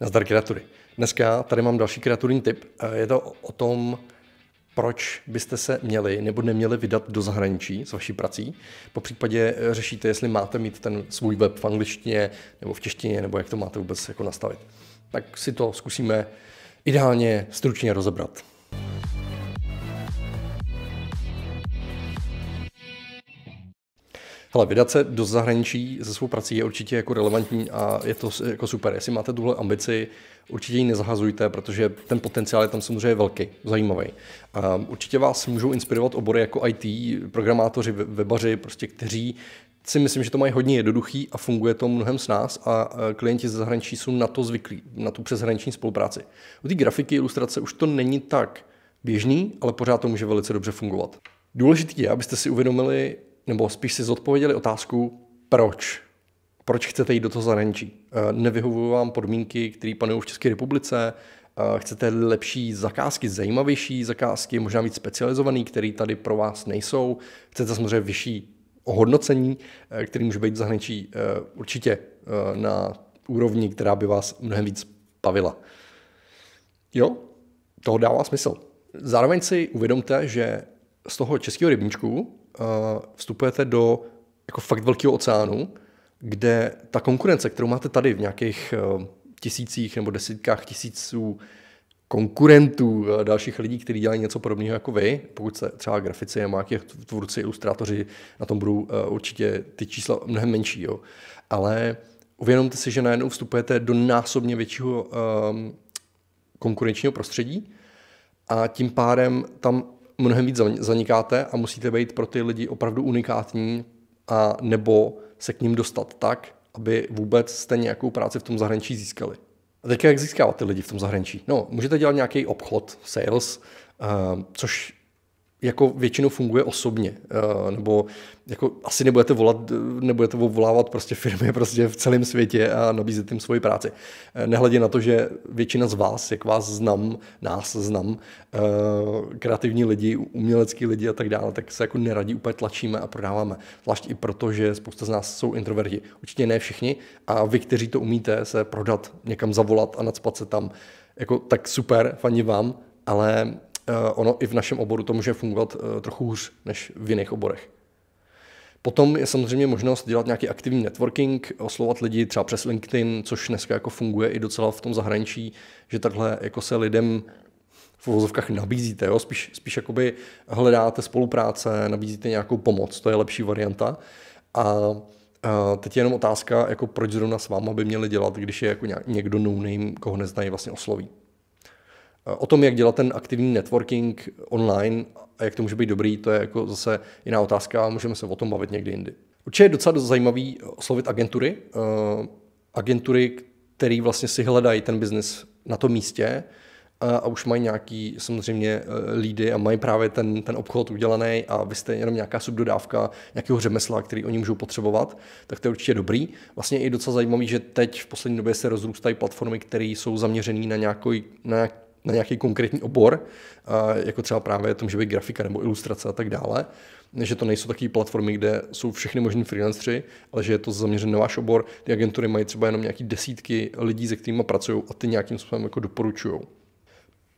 Nazdar kreatury. Dneska tady mám další kreaturní tip. Eh, je to o tom, proč byste se měli nebo neměli vydat do zahraničí s vaší prací. Po případě eh, řešíte, jestli máte mít ten svůj web v angličtině nebo v češtině, nebo jak to máte vůbec jako nastavit. Tak si to zkusíme ideálně stručně rozebrat. Hele, vydat se do zahraničí ze svou prací je určitě jako relevantní a je to jako super. Jestli máte tuhle ambici, určitě ji nezahazujte, protože ten potenciál je tam samozřejmě velký, zajímavý. Um, určitě vás můžou inspirovat obory jako IT, programátoři, webaři, prostě kteří si myslím, že to mají hodně jednoduchý a funguje to mnohem s nás a klienti ze zahraničí jsou na to zvyklí, na tu přeshraniční spolupráci. U té grafiky, ilustrace už to není tak běžný, ale pořád to může velice dobře fungovat. Důležité je, abyste si uvědomili, nebo spíš si zodpověděli otázku, proč? Proč chcete jít do toho zahraničí? Eh, nevyhovují vám podmínky, které panují v České republice? Eh, chcete lepší zakázky, zajímavější zakázky, možná víc specializovaný, které tady pro vás nejsou? Chcete samozřejmě vyšší ohodnocení, eh, který může být v zahraničí určitě na úrovni, která by vás mnohem víc bavila. Jo, toho dává smysl. Zároveň si uvědomte, že z toho českého rybníčku vstupujete do jako fakt velkého oceánu, kde ta konkurence, kterou máte tady v nějakých eh, tisících nebo desítkách tisíců konkurentů eh, dalších lidí, kteří dělají něco podobného jako vy, pokud se třeba grafici, nějaké tvůrci, ilustrátoři, na tom budou eh, určitě ty čísla mnohem menší. Jo. Ale uvědomte si, že najednou vstupujete do násobně většího um, konkurenčního prostředí a tím pádem tam mnohem víc zanikáte a musíte být pro ty lidi opravdu unikátní a nebo se k ním dostat tak, aby vůbec jste nějakou práci v tom zahraničí získali. A teď jak získávat ty lidi v tom zahraničí? No, můžete dělat nějaký obchod, sales, eh, což jako většinou funguje osobně, eh, nebo jako asi nebudete volat, nebudete volávat prostě firmy prostě v celém světě a nabízet jim svoji práci. Eh, nehledě na to, že většina z vás, jak vás znám, nás znám, eh, kreativní lidi, umělecký lidi a tak dále, tak se jako neradí úplně tlačíme a prodáváme. Zvlášť i proto, že spousta z nás jsou introverti. Určitě ne všichni a vy, kteří to umíte, se prodat, někam zavolat a nadspat se tam, jako tak super, fani vám, ale Eh, ono i v našem oboru to může fungovat eh, trochu hůř než v jiných oborech. Potom je samozřejmě možnost dělat nějaký aktivní networking, oslovat lidi třeba přes LinkedIn, což dneska jako funguje i docela v tom zahraničí, že takhle jako se lidem v vozovkách nabízíte, jo? spíš, spíš jakoby hledáte spolupráce, nabízíte nějakou pomoc, to je lepší varianta. A teď je jenom otázka, jako proč zrovna s váma by měli dělat, když je jako někdo no name, koho neznají, vlastně osloví. O tom, jak dělat ten aktivní networking online a jak to může být dobrý, to je jako zase jiná otázka a můžeme se o tom bavit někdy jindy. Určitě je docela zajímavý oslovit agentury, eh, agentury, které vlastně si hledají ten biznis na tom místě eh, a, už mají nějaký samozřejmě eh, lídy a mají právě ten, ten obchod udělaný a vy jste jenom nějaká subdodávka nějakého řemesla, který oni můžou potřebovat, tak to je určitě dobrý. Vlastně je docela zajímavý, že teď v poslední době se rozrůstají platformy, které jsou zaměřené na nějaký, na nějaký na nějaký konkrétní obor, jako třeba právě to může být grafika nebo ilustrace a tak dále, že to nejsou takové platformy, kde jsou všechny možní freelancery, ale že je to zaměřené na váš obor. Ty agentury mají třeba jenom nějaký desítky lidí, se kterými pracují a ty nějakým způsobem jako doporučují.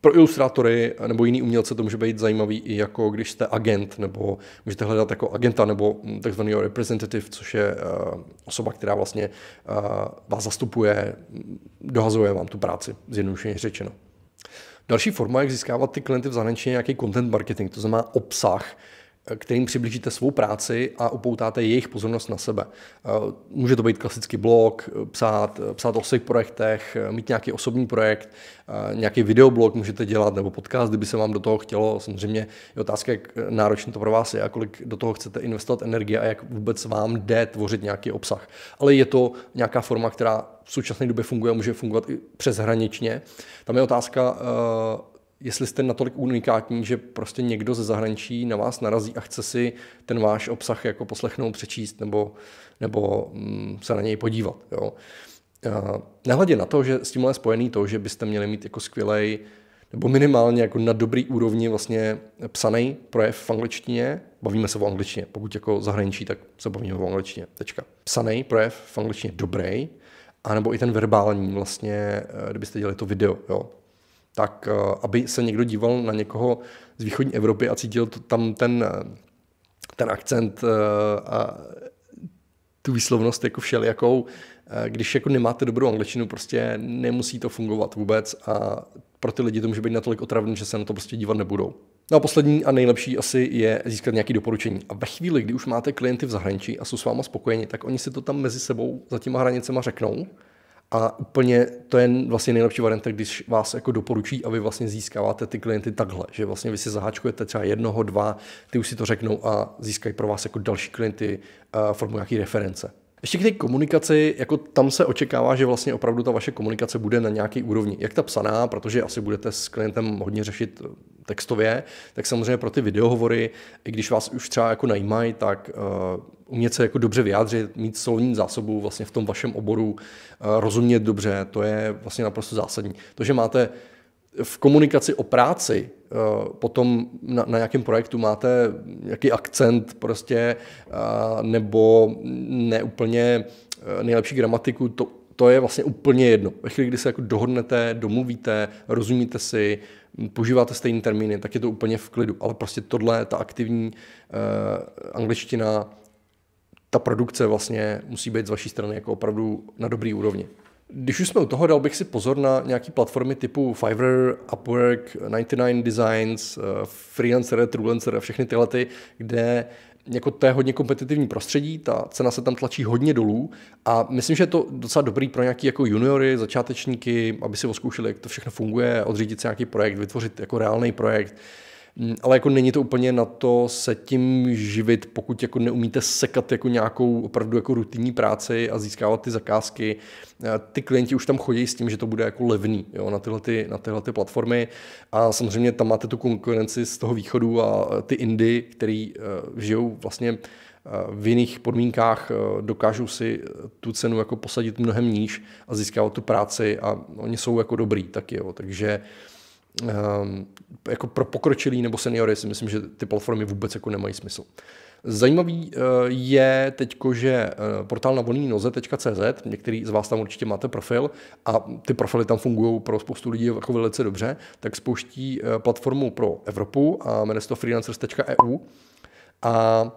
Pro ilustrátory nebo jiný umělce to může být zajímavý i jako když jste agent, nebo můžete hledat jako agenta nebo takzvaný representative, což je eh, osoba, která vlastně eh, vás zastupuje, dohazuje vám tu práci, zjednodušeně řečeno. Další forma, jak získávat ty klienty v zahraničí, je nějaký content marketing, to znamená obsah, kterým přiblížíte svou práci a upoutáte jejich pozornost na sebe. Může to být klasický blog, psát, psát o svých projektech, mít nějaký osobní projekt, nějaký videoblog můžete dělat nebo podcast, kdyby se vám do toho chtělo. Samozřejmě je otázka, jak náročné to pro vás je a kolik do toho chcete investovat energie a jak vůbec vám jde tvořit nějaký obsah. Ale je to nějaká forma, která v současné době funguje a může fungovat i přeshraničně. Tam je otázka, eh, jestli jste natolik unikátní, že prostě někdo ze zahraničí na vás narazí a chce si ten váš obsah jako poslechnout, přečíst nebo, nebo mm, se na něj podívat. Jo. Eh, nehledě na to, že s tímhle je spojený to, že byste měli mít jako skvělej nebo minimálně jako na dobrý úrovni vlastně psaný projev v angličtině. Bavíme se o angličtině. Pokud jako zahraničí, tak se bavíme o angličtině. Tečka. Psaný projev v angličtině dobrý a nebo i ten verbální vlastně, eh, kdybyste dělali to video, jo, tak eh, aby se někdo díval na někoho z východní Evropy a cítil tam ten, eh, ten akcent a tu výslovnost jako všelijakou, když jako nemáte dobrou angličtinu, prostě nemusí to fungovat vůbec a pro ty lidi to může být natolik otravný, že se na to prostě dívat nebudou. No a poslední a nejlepší asi je získat nějaké doporučení. A ve chvíli, kdy už máte klienty v zahraničí a jsou s váma spokojeni, tak oni si to tam mezi sebou za těma hranicema řeknou. A úplně to je vlastně nejlepší varianta, když vás jako doporučí a vy vlastně získáváte ty klienty takhle, že vlastně vy si zaháčkujete třeba jednoho, dva, ty už si to řeknou a získají pro vás jako další klienty uh, formou nějaký reference. Ještě k té komunikaci, jako tam se očekává, že vlastně opravdu ta vaše komunikace bude na nějaký úrovni. Jak ta psaná, protože asi budete s klientem hodně řešit eh, textově, tak samozřejmě pro ty videohovory, i když vás už třeba jako najímají, tak uh, umět se jako dobře vyjádřit, mít slovní zásobu vlastně v tom vašem oboru, uh, rozumět dobře, to je vlastně naprosto zásadní. To, že máte v komunikaci o práci eh, potom na, na nějakém projektu máte jaký akcent prostě eh, nebo neúplně eh, nejlepší gramatiku, to, to je vlastně úplně jedno. Ve chvíli, kdy se jako dohodnete, domluvíte, rozumíte si, používáte stejné termíny, tak je to úplně v klidu. Ale prostě tohle, ta aktivní eh, angličtina, ta produkce vlastně musí být z vaší strany jako opravdu na dobrý úrovni. Když už jsme u toho, dal bych si pozor na nějaké platformy typu Fiverr, Upwork, 99 Designs, eh, Freelancer, Truelancer a všechny tyhle, kde jako to je hodně kompetitivní prostředí, ta cena se tam tlačí hodně dolů a myslím, že je to docela dobrý pro nějaký jako juniory, začátečníky, aby si oskoušeli, jak to všechno funguje, odřídit si nějaký projekt, vytvořit jako reálný projekt. Uh, ale jako není to úplně na to se tím živit, pokud jako neumíte sekat jako nějakou opravdu jako rutinní práci a získávat ty zakázky. E, ty klienti už tam chodí s tím, že to bude jako levný jo, na, tyhle ty, na tyhle ty platformy a samozřejmě tam máte tu konkurenci z toho východu a ty Indy, který e, žijou vlastně e, v jiných podmínkách dokážou si tu cenu jako posadit mnohem níž a získávat tu práci a oni jsou jako dobrý taky, jo. takže uh, Ehm, jako pro pokročilý nebo seniory si myslím, že ty platformy vůbec jako nemají smysl. Zajímavý eh, je teď, že eh, portál na volný noze.cz, některý z vás tam určitě máte profil a ty profily tam fungují pro spoustu lidí jako velice dobře, tak spouští eh, platformu pro Evropu a jmenuje se to freelancers.eu e a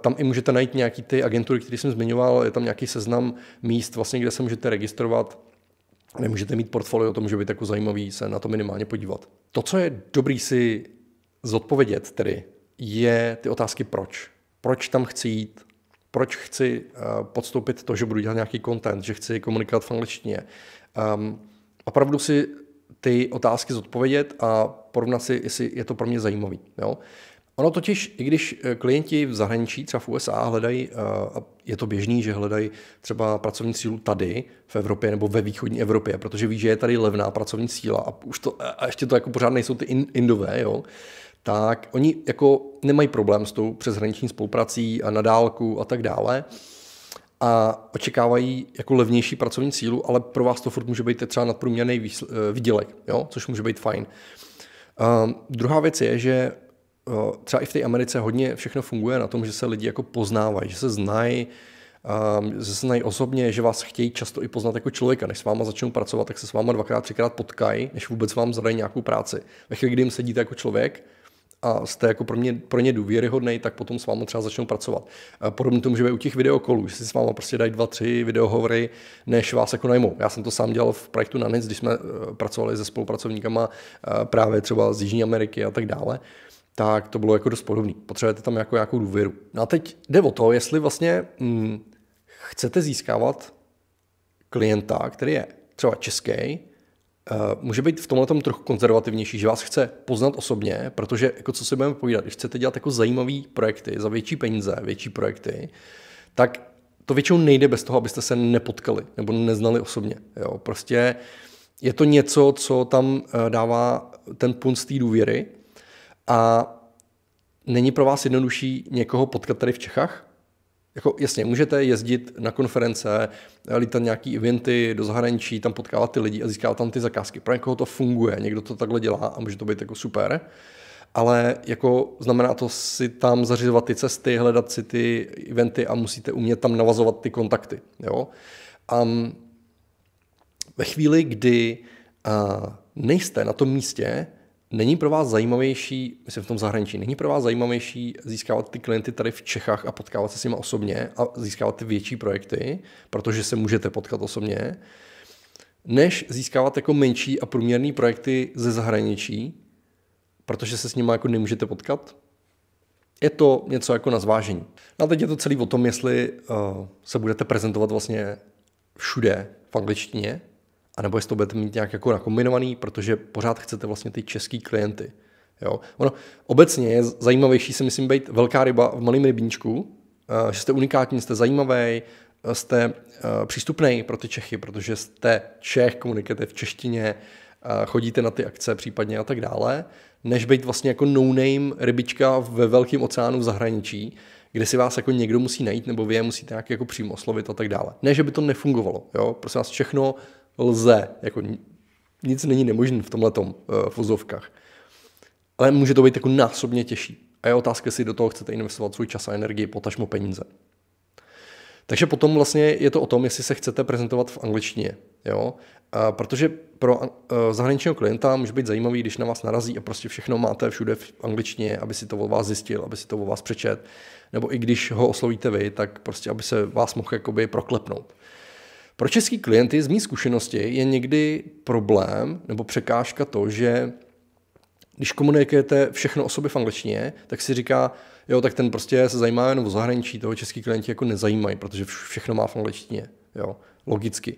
tam i můžete najít nějaký ty agentury, které jsem zmiňoval, je tam nějaký seznam míst, vlastně, kde se můžete registrovat nemůžete mít portfolio o tom, že by jako zajímavý se na to minimálně podívat. To, co je dobrý si zodpovědět tedy, je ty otázky proč. Proč tam chci jít, proč chci uh, podstoupit to, že budu dělat nějaký content, že chci komunikovat v angličtině. Um, opravdu si ty otázky zodpovědět a porovnat si, jestli je to pro mě zajímavý. Jo? Ono totiž, i když eh, klienti v zahraničí, třeba v USA, hledají, eh, a je to běžný, že hledají třeba pracovní sílu tady v Evropě nebo ve východní Evropě, protože ví, že je tady levná pracovní síla a, už to, a ještě to jako pořád nejsou ty indové, jo, tak oni jako nemají problém s tou přeshraniční spoluprací a nadálku a tak dále a očekávají jako levnější pracovní sílu, ale pro vás to furt může být třeba nadprůměrný eh, výdělek, jo? což může být fajn. Um, druhá věc je, že Eh, třeba i v té Americe hodně všechno funguje na tom, že se lidi jako poznávají, že se znají, um, že se znají osobně, že vás chtějí často i poznat jako člověka. Než s váma začnou pracovat, tak se s váma dvakrát, třikrát potkají, než vůbec vám zadají nějakou práci. Ve chvíli, kdy jim sedíte jako člověk, a jste jako pro, mě, pro ně důvěryhodný, tak potom s váma třeba začnou pracovat. Eh, podobně to může být u těch videokolů, že si s váma prostě dají dva, tři videohovory, než vás jako najmou. Já jsem to sám dělal v projektu na NIC, když jsme eh, pracovali se spolupracovníkama právě třeba z Jižní Ameriky a tak dále tak to bylo jako dost podobný. Potřebujete tam jako nějakou důvěru. No a teď jde o to, jestli vlastně hm, chcete získávat klienta, který je třeba český, eh, může být v tomhle trochu konzervativnější, že vás chce poznat osobně, protože jako co si budeme povídat, když chcete dělat jako zajímavé projekty za větší peníze, větší projekty, tak to většinou nejde bez toho, abyste se nepotkali nebo neznali osobně. Jo? Prostě je to něco, co tam eh, dává ten punt z té důvěry a není pro vás jednodušší někoho potkat tady v Čechách? Jako jasně, můžete jezdit na konference, lítat nějaký eventy do zahraničí, tam potkávat ty lidi a získávat tam ty zakázky. Pro někoho to funguje, někdo to takhle dělá a může to být jako super. Ale jako znamená to si tam zařizovat ty cesty, hledat si ty eventy a musíte umět tam navazovat ty kontakty. Jo? A ve chvíli, kdy nejste na tom místě, Není pro vás zajímavější, myslím v tom zahraničí, není pro vás zajímavější získávat ty klienty tady v Čechách a potkávat se s nimi osobně a získávat ty větší projekty, protože se můžete potkat osobně, než získávat jako menší a průměrné projekty ze zahraničí, protože se s nimi jako nemůžete potkat? Je to něco jako na zvážení. No a teď je to celý o tom, jestli uh, se budete prezentovat vlastně všude v angličtině, a nebo jestli to budete mít nějak jako nakombinovaný, protože pořád chcete vlastně ty český klienty. Jo. Ono, obecně je zajímavější si myslím být velká ryba v malém rybníčku, eh, že jste unikátní, jste zajímavý, eh, jste eh, přístupný pro ty Čechy, protože jste Čech, komunikujete v češtině, chodíte na ty akce případně a tak dále, než být vlastně jako no-name rybička ve velkém oceánu v zahraničí, kde si vás jako někdo musí najít, nebo vy je musíte nějak jako přímo oslovit a tak dále. Ne, že by to nefungovalo, jo, prosím vás, všechno lze, jako nic není nemožné v tomhle tom uh, eh, v vozovkách. Ale může to být jako násobně těžší. A je otázka, jestli do toho chcete investovat svůj čas a energii, potažmo peníze. Takže potom vlastně je to o tom, jestli se chcete prezentovat v angličtině. Jo? A protože pro eh, zahraničního klienta může být zajímavý, když na vás narazí a prostě všechno máte všude v angličtině, aby si to od vás zjistil, aby si to od vás přečet. Nebo i když ho oslovíte vy, tak prostě aby se vás mohl jakoby proklepnout. Pro český klienty z mý zkušenosti je někdy problém nebo překážka to, že když komunikujete všechno o sobě v angličtině, tak si říká, jo, tak ten prostě se zajímá jenom o zahraničí, toho český klienti jako nezajímají, protože všechno má v angličtině, jo, logicky.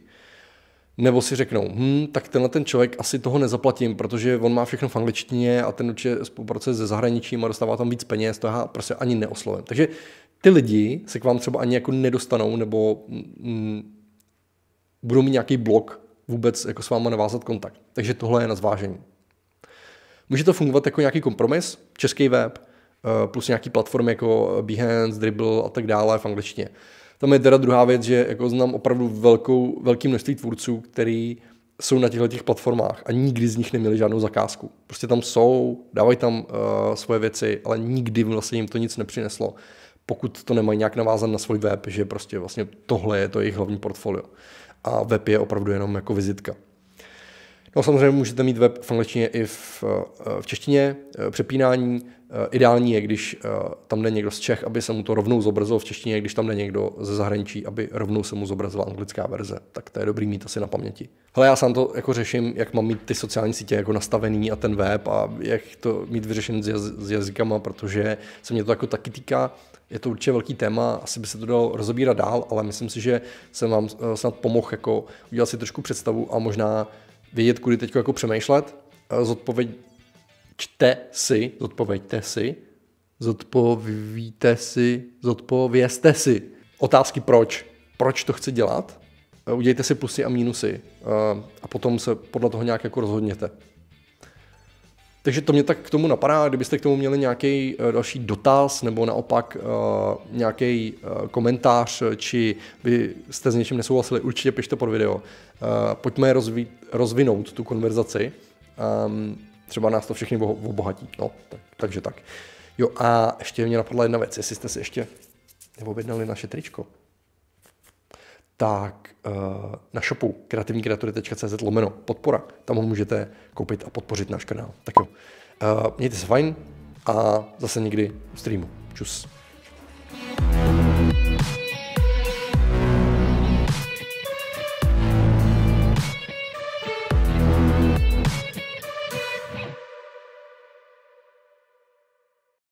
Nebo si řeknou, hm, tak tenhle ten člověk asi toho nezaplatím, protože on má všechno v angličtině a ten určitě spolupracuje se zahraničím a dostává tam víc peněz, to já prostě ani neoslovím. Takže ty lidi se k vám třeba ani jako nedostanou nebo mm, mm budou mít nějaký blok vůbec jako s váma navázat kontakt. Takže tohle je na zvážení. Může to fungovat jako nějaký kompromis, český web, eh, plus nějaký platformy jako Behance, Dribble a tak dále v angličtině. Tam je teda druhá věc, že jako znám opravdu velkou, velký množství tvůrců, který jsou na těchto těch platformách a nikdy z nich neměli žádnou zakázku. Prostě tam jsou, dávají tam uh, svoje věci, ale nikdy vlastně jim to nic nepřineslo, pokud to nemají nějak navázat na svůj web, že prostě vlastně tohle je to jejich hlavní portfolio a web je opravdu jenom jako vizitka. No samozřejmě můžete mít web v angličtině i v, eh, v češtině, eh, přepínání. Eh, ideální je, když tam jde někdo z Čech, aby se mu to rovnou zobrazilo v češtině, když tam jde někdo ze zahraničí, aby rovnou se mu zobrazila anglická verze. Tak to je dobrý mít asi na paměti. Hele, já sám to jako řeším, jak mám mít ty sociální sítě jako nastavený a ten web a jak to mít vyřešen s, jaz, s jazykama, protože se mě to jako taky týká. Je to určitě velký téma, asi by se to dalo rozobírat dál, ale myslím si, že jsem vám snad pomohl jako udělat si trošku představu a možná vědět, kudy teď jako přemýšlet. čte si, zodpověďte si, zodpovíte si, zodpovězte si. Otázky proč, proč to chci dělat, udějte si plusy a mínusy a potom se podle toho nějak jako rozhodněte. Takže to mě tak k tomu napadá, kdybyste k tomu měli nějaký eh, další dotaz nebo naopak eh, nějaký eh, komentář, či byste s něčím nesouhlasili, určitě pište pod video. Pojďme rozví, rozvinout tu konverzaci. Ehm, třeba nás to všechny obohatí. No, tak, takže tak. Jo a ještě mě napadla jedna věc, jestli jste si ještě neobjednali naše tričko tak eh, na shopu kreativníkreatury.cz lomeno podpora. Tam ho můžete koupit a podpořit náš kanál. Tak jo, eh, mějte se fajn a zase někdy u streamu. Čus.